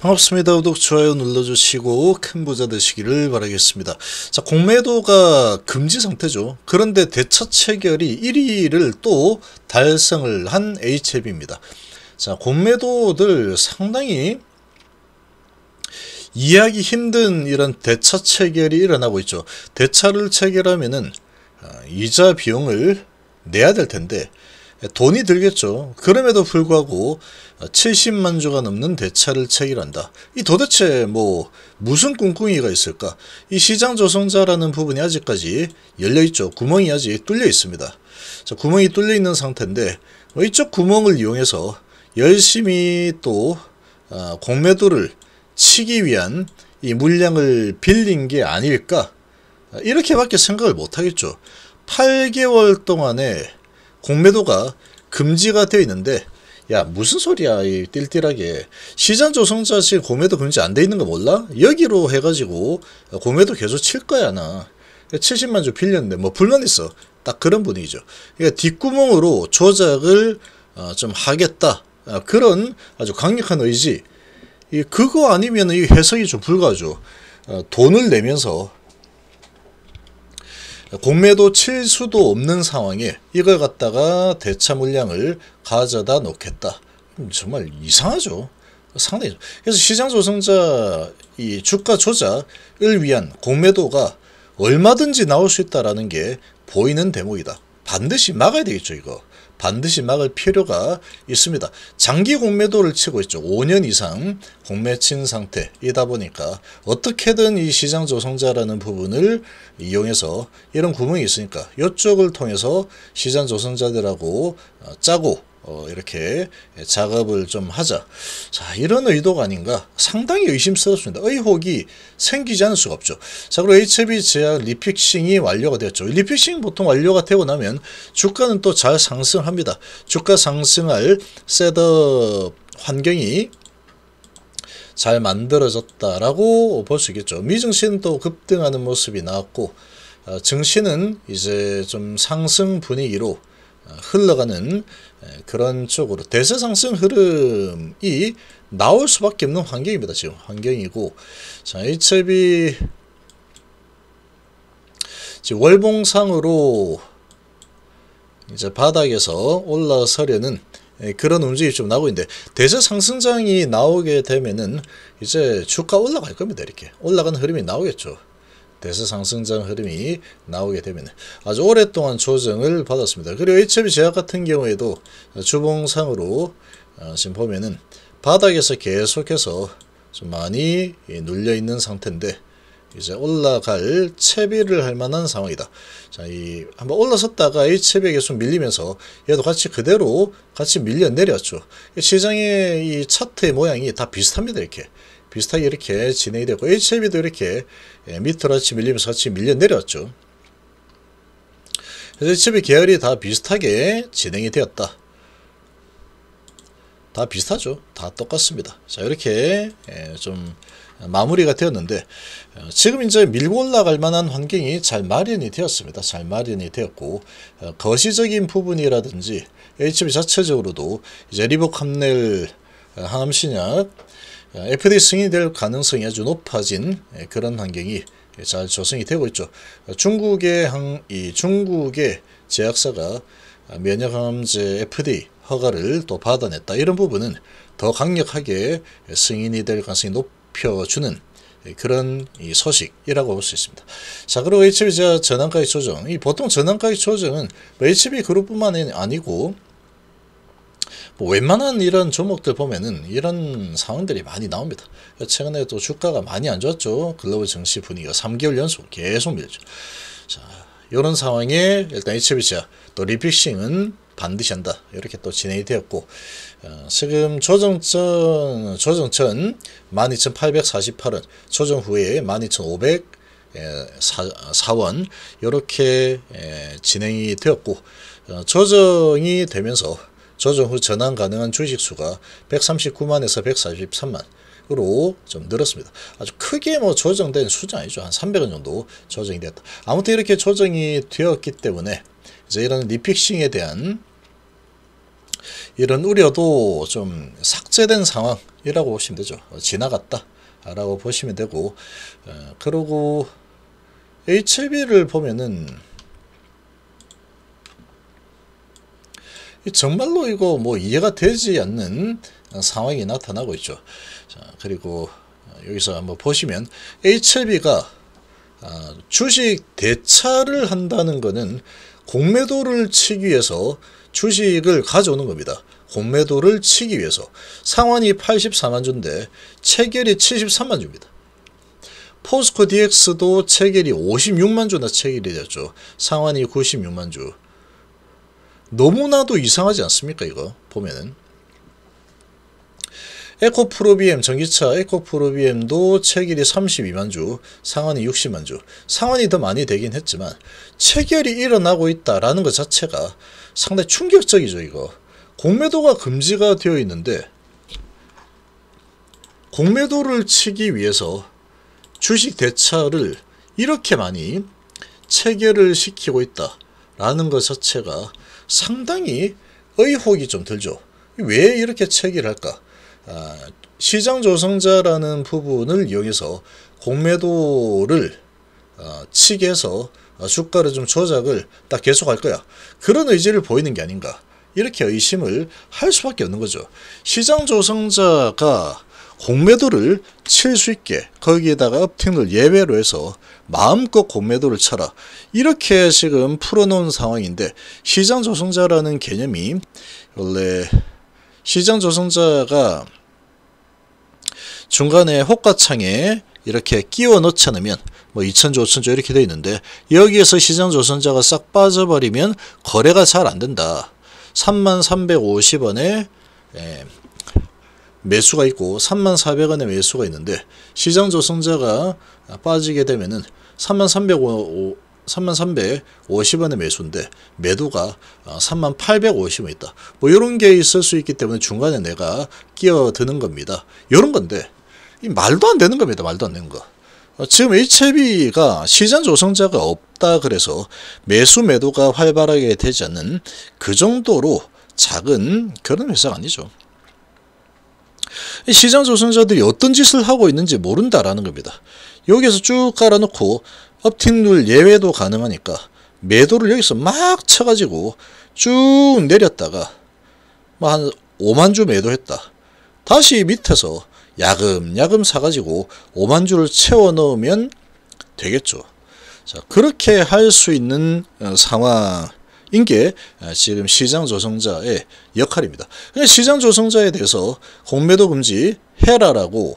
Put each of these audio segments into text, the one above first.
반갑습니다. 구독, 좋아요 눌러주시고 큰 부자 되시기를 바라겠습니다. 자, 공매도가 금지 상태죠. 그런데 대처 체결이 1위를 또 달성을 한 HF입니다. 자, 공매도들 상당히 이해하기 힘든 이런 대차 체결이 일어나고 있죠. 대차를 체결하면은 아, 이자 비용을 내야 될 텐데 예, 돈이 들겠죠. 그럼에도 불구하고 70만 어, 주가 넘는 대차를 체결한다. 이 도대체 뭐 무슨 꿍꿍이가 있을까? 이 시장 조성자라는 부분이 아직까지 열려있죠. 구멍이 아직 뚫려 있습니다. 자, 구멍이 뚫려 있는 상태인데 어, 이쪽 구멍을 이용해서 열심히 또 어, 공매도를 치기 위한 이 물량을 빌린 게 아닐까? 이렇게밖에 생각을 못하겠죠. 8개월 동안에 공매도가 금지가 되어 있는데 야 무슨 소리야 이 띨띨하게 시장 조성자 씨 공매도 금지 안 돼 있는 거 몰라? 여기로 해가지고 공매도 계속 칠 거야 나 70만 주 빌렸는데 뭐 불만있어 딱 그런 분위기죠 그러니까 뒷구멍으로 조작을 어, 좀 하겠다 어, 그런 아주 강력한 의지 이 그거 아니면 이 해석이 좀 불가죠 어, 돈을 내면서 공매도 칠 수도 없는 상황에 이걸 갖다가 대차 물량을 가져다 놓겠다. 음, 정말 이상하죠. 상당히 그래서 시장 조성자 이 주가 조작을 위한 공매도가 얼마든지 나올 수 있다라는 게 보이는 대목이다. 반드시 막아야 되겠죠 이거. 반드시 막을 필요가 있습니다. 장기 공매도를 치고 있죠. 5년 이상 공매친 상태이다 보니까 어떻게든 이 시장 조성자라는 부분을 이용해서 이런 구멍이 있으니까 이쪽을 통해서 시장 조성자들하고 어, 짜고 어, 이렇게 작업을 좀 하자. 자, 이런 의도가 아닌가? 상당히 의심스럽습니다. 의혹이 생기지 않을 수가 없죠. 자, 그리고 HB 제약 리픽싱이 완료가 되었죠. 리픽싱 보통 완료가 되고 나면 주가는 또 잘 상승하 합니다 주가 상승할 셋업 환경이 잘 만들어졌다라고 볼 수 있겠죠. 미증시는 또 급등하는 모습이 나왔고 어, 증시는 이제 좀 상승 분위기로 어, 흘러가는 그런 쪽으로 대세 상승 흐름이 나올 수밖에 없는 환경입니다. 지금 환경이고 자 HB 월봉상으로 이제 바닥에서 올라서려는 그런 움직임이 좀 나오고 있는데 대세 상승장이 나오게 되면은 이제 주가 올라갈 겁니다 이렇게 올라가는 흐름이 나오겠죠 대세 상승장 흐름이 나오게 되면 아주 오랫동안 조정을 받았습니다 그리고 HB 제약 같은 경우에도 주봉상으로 어, 지금 보면은 바닥에서 계속해서 좀 많이 예, 눌려 있는 상태인데 이제 올라갈 채비를 할 만한 상황이다. 자, 이 한번 올라섰다가 이 채비에게 좀 밀리면서 얘도 같이 그대로 같이 밀려 내렸죠. 시장의 이 차트의 모양이 다 비슷합니다. 이렇게 비슷하게 이렇게 진행이 되고 이 채비도 이렇게 예, 밑으로 같이 밀리면서 같이 밀려 내렸죠. 그래서 채비 계열이 다 비슷하게 진행이 되었다. 다 비슷하죠. 다 똑같습니다. 자, 이렇게 예, 좀 마무리가 되었는데 어, 지금 이제 밀고 올라갈 만한 환경이 잘 마련이 되었습니다. 잘 마련이 되었고 어, 거시적인 부분이라든지 HB 자체적으로도 이제 리버캄넬 어, 항암신약 FDA 승인이 될 가능성이 아주 높아진 예, 그런 환경이 잘 조성이 되고 있죠. 중국의 항, 이 중국의 제약사가 면역항암제 FDA 허가를 또 받아냈다. 이런 부분은 더 강력하게 승인이 될 가능성이 높 높여주는 그런 소식이라고 볼 수 있습니다. 자, 그리고 HB 전환가액 조정. 이 보통 전환가액 조정은 뭐 HB 그룹뿐만 아니고 뭐 웬만한 이런 종목들 보면은 이런 상황들이 많이 나옵니다. 최근에 또 주가가 많이 안 좋았죠. 글로벌 증시 분위기가 3개월 연속 계속 밀죠. 자, 이런 상황에 일단 h b 또 리픽싱은 반드시 한다. 이렇게 또 진행이 되었고 어, 지금 조정전 조정천 12,848원, 조정 후에 12,500 사, 원 이렇게 에, 진행이 되었고 어, 조정이 되면서 조정 후 전환 가능한 주식수가 139만에서 143만 으로 좀 늘었습니다. 아주 크게 뭐 조정된 수준 아니죠. 한 300원 정도 조정이 되었다. 아무튼 이렇게 조정이 되었기 때문에 이제 이런 리픽싱에 대한 이런 우려도 좀 삭제된 상황이라고 보시면 되죠. 어, 지나갔다. 라고 보시면 되고 어, 그리고 HB를 l 보면은 정말로 이거 뭐 이해가 되지 않는 상황이 나타나고 있죠. 자, 그리고 여기서 한번 보시면 HB가 l 아, 주식 대차를 한다는 것은 공매도를 치기 위해서 주식을 가져오는 겁니다. 공매도를 치기 위해서 상환이 84만 주인데 체결이 73만 주입니다. 포스코 DX도 체결이 56만 주나 체결이 됐죠. 상환이 96만 주. 너무나도 이상하지 않습니까 이거 보면은 에코프로비엠 전기차 에코프로비엠도 체결이 32만 주, 상환이 60만 주. 상환이 더 많이 되긴 했지만 체결이 일어나고 있다라는 것 자체가 상당히 충격적이죠 이거 공매도가 금지가 되어 있는데 공매도를 치기 위해서 주식 대차를 이렇게 많이 체결을 시키고 있다라는 것 자체가 상당히 의혹이 좀 들죠. 왜 이렇게 체결할까? 아, 시장 조성자라는 부분을 이용해서 공매도를 아, 치게 해서 주가를 아, 좀 조작을 딱 계속할 거야. 그런 의지를 보이는 게 아닌가. 이렇게 의심을 할 수밖에 없는 거죠. 시장 조성자가 공매도를 칠 수 있게 거기에다가 업팅을 예외로 해서 마음껏 공매도를 쳐라 이렇게 지금 풀어놓은 상황인데 시장 조성자라는 개념이 원래 시장 조성자가 중간에 호가창에 이렇게 끼워 넣자 놓으면 뭐 2천조 5천조 이렇게 돼 있는데 여기에서 시장 조선자가 싹 빠져버리면 거래가 잘 안 된다. 3350원에 예, 매수가 있고 3400원에 매수가 있는데 시장 조선자가 빠지게 되면은 3305 3 3 0원에 매수인데 매도가 3850원 어, 있다. 뭐 이런 게 있을 수 있기 때문에 중간에 내가 끼어드는 겁니다. 이런 건데 이 말도 안 되는 겁니다. 말도 안 되는 거. 어, 지금 h 체 b 가 시장 조성자가 없다 그래서 매수 매도가 활발하게 되지 않는 그 정도로 작은 그런 회사가 아니죠. 시장 조성자들이 어떤 짓을 하고 있는지 모른다라는 겁니다. 여기서 에쭉 깔아놓고 업팅률 예외도 가능하니까 매도를 여기서 막 쳐가지고 쭉 내렸다가 뭐 한 5만 주 매도했다. 다시 밑에서 야금야금 사가지고 5만 주를 채워 넣으면 되겠죠. 자, 그렇게 할 수 있는 어, 상황인 게 아, 지금 시장 조성자의 역할입니다. 그러니까 시장 조성자에 대해서 공매도 금지 해라라고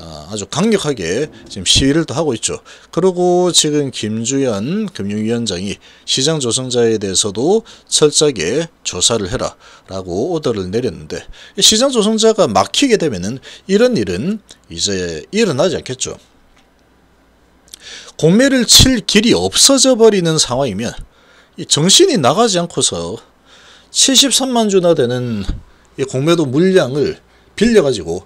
아, 아주 강력하게 지금 시위를 또 하고 있죠. 그리고 지금 김주현 금융위원장이 시장 조성자에 대해서도 철저하게 조사를 해라 라고 오더를 내렸는데 시장 조성자가 막히게 되면은 이런 일은 이제 일어나지 않겠죠. 공매를 칠 길이 없어져 버리는 상황이면 정신이 나가지 않고서 73만 주나 되는 공매도 물량을 빌려가지고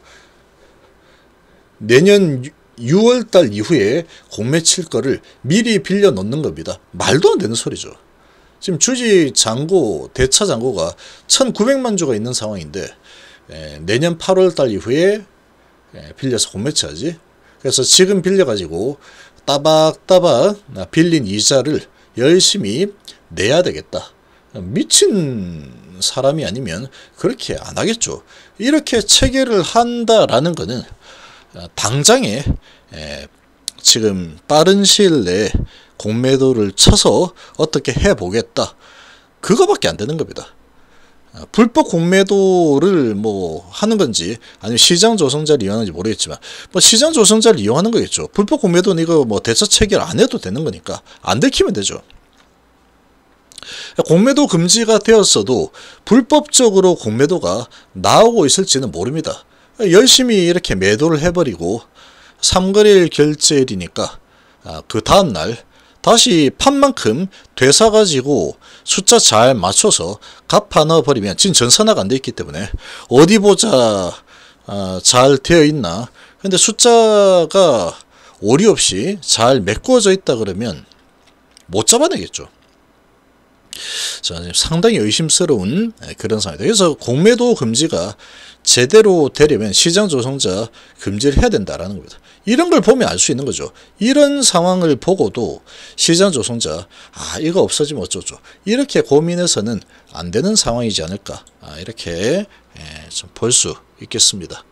내년 6월달 이후에 공매칠 거를 미리 빌려 넣는 겁니다. 말도 안 되는 소리죠. 지금 주지 잔고, 대차 잔고가 1,900만 주가 있는 상황인데 에, 예, 내년 8월달 이후에 에, 예, 빌려서 공매치하지. 그래서 지금 빌려가지고 따박따박 빌린 이자를 열심히 내야 되겠다. 미친 사람이 아니면 그렇게 안 하겠죠. 이렇게 체계를 한다라는 거는 어, 당장에 예, 지금 빠른 시일 내에 공매도를 쳐서 어떻게 해보겠다. 그거밖에 안 되는 겁니다. 어, 불법 공매도를 뭐 하는 건지 아니면 시장 조성자를 이용하는지 모르겠지만 뭐 시장 조성자를 이용하는 거겠죠. 불법 공매도는 이거 뭐 대처 체결 안 해도 되는 거니까 안 들키면 되죠. 공매도 금지가 되었어도 불법적으로 공매도가 나오고 있을지는 모릅니다. 열심히 이렇게 매도를 해버리고 3거래일 결제일이니까 아, 그 다음날 다시 판만큼 되사가지고 숫자 잘 맞춰서 갚아 넣어버리면 지금 전산화가 안 돼 있기 때문에 어디 보자 아, 잘 되어 있나 근데 숫자가 오류 없이 잘 메꿔져 있다 그러면 못 잡아내겠죠. 자, 상당히 의심스러운 그런 상황이다. 그래서 공매도 금지가 제대로 되려면 시장 조성자 금지를 해야 된다라는 겁니다. 이런 걸 보면 알 수 있는 거죠. 이런 상황을 보고도 시장 조성자 아 이거 없어지면 어쩌죠. 이렇게 고민해서는 안 되는 상황이지 않을까 아, 이렇게 예, 볼수 있겠습니다.